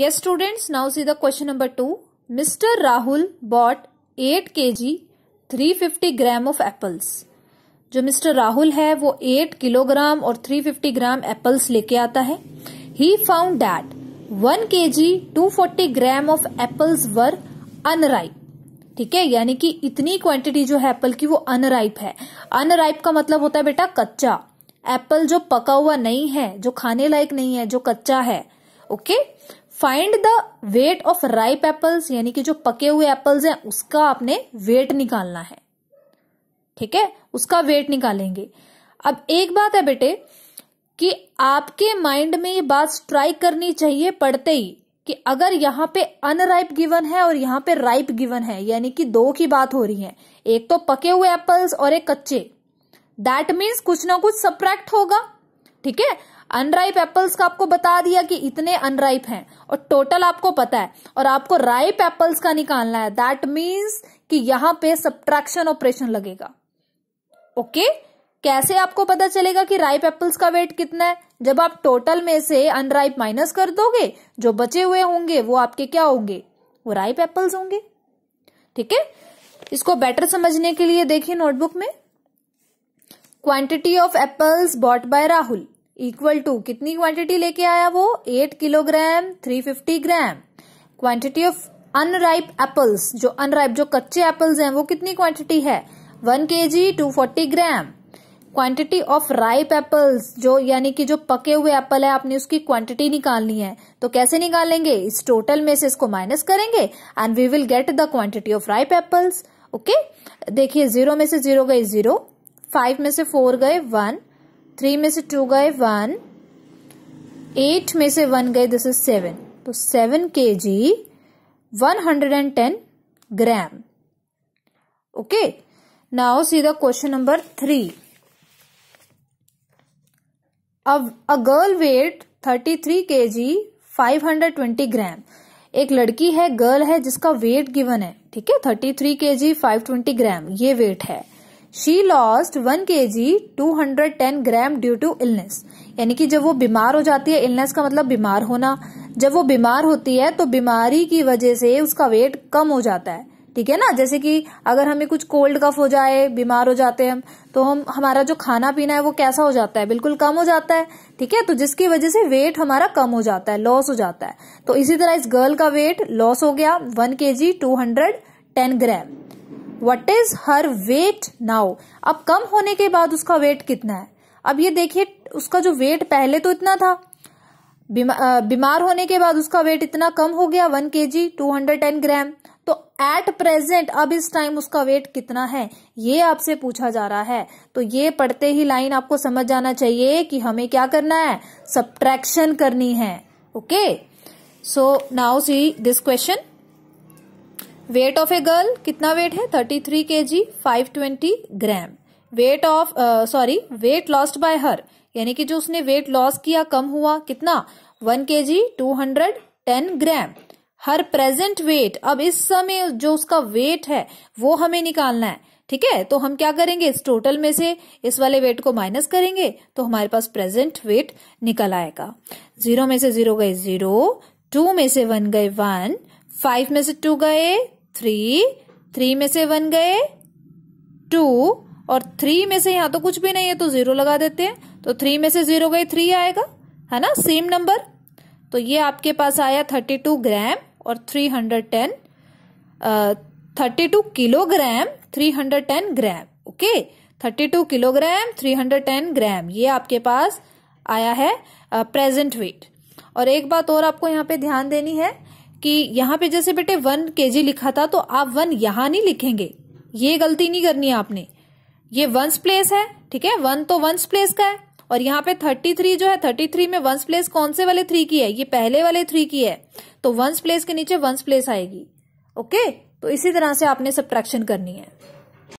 Yes students, now see the question number 2. Mr. Rahul bought 8 kg 350 gram of apples जो mister Rahul है वो 8 kilogram और 350 ग्राम apples लेके आता है he found that 1 K G two gram of apples were unripe ठीक है यानी कि इतनी क्वांटिटी जो है एप्पल की वो अनराइप है अनराइप का मतलब होता है बेटा कच्चा एप्पल जो पका हुआ नहीं है जो खाने लायक नहीं है जो कच्चा है okay okay? Find the weight of ripe apples यानी कि जो पके हुए एप्पल्स हैं उसका आपने वेट निकालना है ठीक है उसका वेट निकालेंगे अब एक बात है बेटे कि आपके माइंड में ये बात स्ट्राइक करनी चाहिए पढ़ते ही कि अगर यहाँ पे अनराइप गिवन है और यहाँ पे राइप गिवन है यानी कि दो की बात हो रही है एक तो पके हुए एप्पल्स और एक कच्चे दैट मीन्स कुछ ना कुछ सप्रैक्ट होगा ठीक है अनराइप एप्पल्स का आपको बता दिया कि इतने अनराइप हैं और टोटल आपको पता है और आपको राइप एप्पल्स का निकालना है दैट मीन्स कि यहां पे सब्ट्रैक्शन ऑपरेशन लगेगा ओके okay? कैसे आपको पता चलेगा कि राइप एप्पल्स का वेट कितना है जब आप टोटल में से अनराइप माइनस कर दोगे जो बचे हुए होंगे वो आपके क्या होंगे वो राइप एप्पल्स होंगे ठीक है इसको बेटर समझने के लिए देखिए नोटबुक में quantity of apples bought by Rahul equal to कितनी क्वांटिटी लेके आया वो eight kilogram three fifty gram quantity of unripe apples जो अनराइप जो कच्चे एप्पल्स हैं वो कितनी क्वांटिटी है one K G two forty gram quantity of ripe apples जो यानी कि जो पके हुए एप्पल है आपने उसकी क्वांटिटी निकालनी है तो कैसे निकालेंगे इस टोटल में से इसको माइनस करेंगे and we will get the quantity of ripe apples okay देखिए जीरो में से जीरो गए जीरो फाइव में से फोर गए वन थ्री में से टू गए वन एट में से वन गए दिस इज सेवन तो seven K G one hundred and ten gram okay now see the question number three अब a girl weight thirty three K G five hundred twenty gram एक लड़की है girl है जिसका wait given है ठीक है thirty three K G five twenty ग्राम ये वेट है she lost one K G two hundred ten gram due to illness यानी कि जब वो बीमार हो जाती है इलनेस का मतलब बीमार होना जब वो बीमार होती है तो बीमारी की वजह से उसका वेट कम हो जाता है ठीक है ना जैसे कि अगर हमें कुछ कोल्ड कफ हो जाए बीमार हो जाते हैं हम तो हम हमारा जो खाना पीना है वो कैसा हो जाता है बिल्कुल कम हो जाता है ठीक है तो जिसकी वजह से वेट हमारा कम हो जाता है लॉस हो जाता है तो इसी तरह इस गर्ल का वेट लॉस हो गया one K G two hundred ten gram what is her weight now अब कम होने के बाद उसका वेट कितना है अब ये देखिए उसका जो वेट पहले तो इतना था बीमार होने के बाद उसका वेट इतना कम हो गया one K G two hundred ten gram तो एट प्रेजेंट अब इस टाइम उसका वेट कितना है ये आपसे पूछा जा रहा है तो ये पढ़ते ही लाइन आपको समझ जाना चाहिए कि हमें क्या करना है सब्ट्रैक्शन करनी है okay so now see this question weight of a girl कितना वेट है thirty three K G five twenty gram weight of sorry weight lost by her यानी कि जो उसने वेट लॉस किया कम हुआ कितना one K G two hundred ten gram her present weight अब इस समय जो उसका वेट है वो हमें निकालना है ठीक है तो हम क्या करेंगे इस टोटल में से इस वाले वेट को माइनस करेंगे तो हमारे पास प्रेजेंट वेट निकल आएगा जीरो में से जीरो गए जीरो टू में से वन गए वन फाइव में से टू गए थ्री थ्री में से वन गए टू और थ्री में से यहाँ तो कुछ भी नहीं है तो जीरो लगा देते हैं तो थ्री में से जीरो गए थ्री आएगा है ना सेम नंबर तो ये आपके पास आया थर्टी टू ग्राम और three hundred ten thirty two kilogram three hundred ten gram okay thirty two kilogram three hundred ten gram ये आपके पास आया है प्रेजेंट वेट और एक बात और आपको यहाँ पे ध्यान देनी है कि यहाँ पे जैसे बेटे वन के लिखा था तो आप वन यहाँ नहीं लिखेंगे ये गलती नहीं करनी है आपने ये वंस प्लेस है ठीक है वन तो वंस प्लेस का है और यहाँ पे थर्टी थ्री जो है थर्टी थ्री में वंस प्लेस कौन से वाले थ्री की है ये पहले वाले थ्री की है तो वंस प्लेस के नीचे वंस प्लेस आएगी ओके तो इसी तरह से आपने सब करनी है